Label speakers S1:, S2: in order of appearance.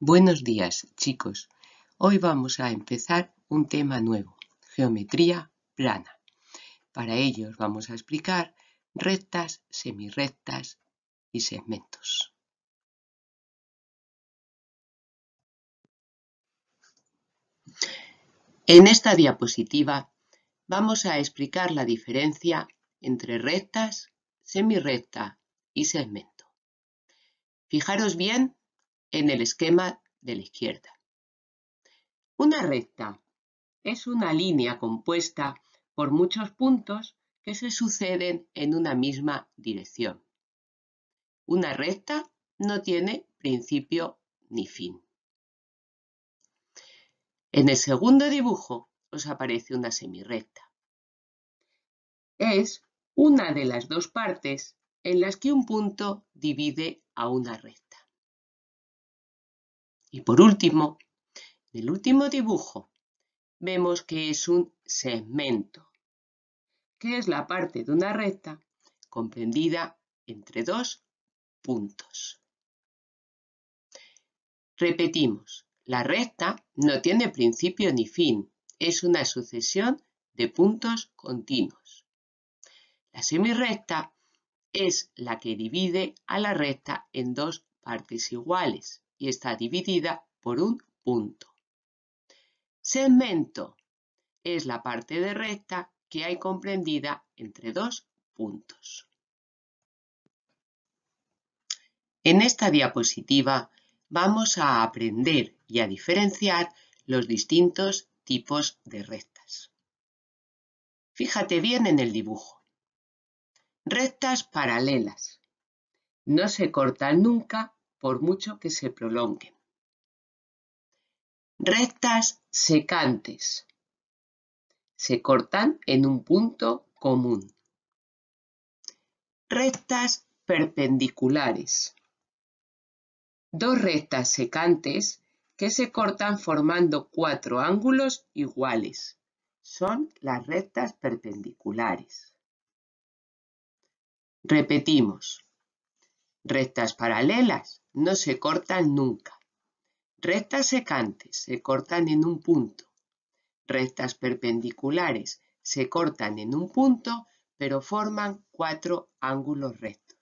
S1: Buenos días chicos, hoy vamos a empezar un tema nuevo, geometría plana. Para ello vamos a explicar rectas, semirectas y segmentos. En esta diapositiva vamos a explicar la diferencia entre rectas, semirrecta y segmento. Fijaros bien en el esquema de la izquierda. Una recta es una línea compuesta por muchos puntos que se suceden en una misma dirección. Una recta no tiene principio ni fin. En el segundo dibujo os aparece una semirrecta. Es una de las dos partes en las que un punto divide a una recta. Y por último, en el último dibujo vemos que es un segmento, que es la parte de una recta comprendida entre dos puntos. Repetimos, la recta no tiene principio ni fin, es una sucesión de puntos continuos. La semirrecta es la que divide a la recta en dos partes iguales y está dividida por un punto. Segmento es la parte de recta que hay comprendida entre dos puntos. En esta diapositiva vamos a aprender y a diferenciar los distintos tipos de rectas. Fíjate bien en el dibujo. Rectas paralelas. No se cortan nunca por mucho que se prolonguen. Rectas secantes. Se cortan en un punto común. Rectas perpendiculares. Dos rectas secantes que se cortan formando cuatro ángulos iguales. Son las rectas perpendiculares. Repetimos. Rectas paralelas no se cortan nunca. Rectas secantes se cortan en un punto. Rectas perpendiculares se cortan en un punto, pero forman cuatro ángulos rectos.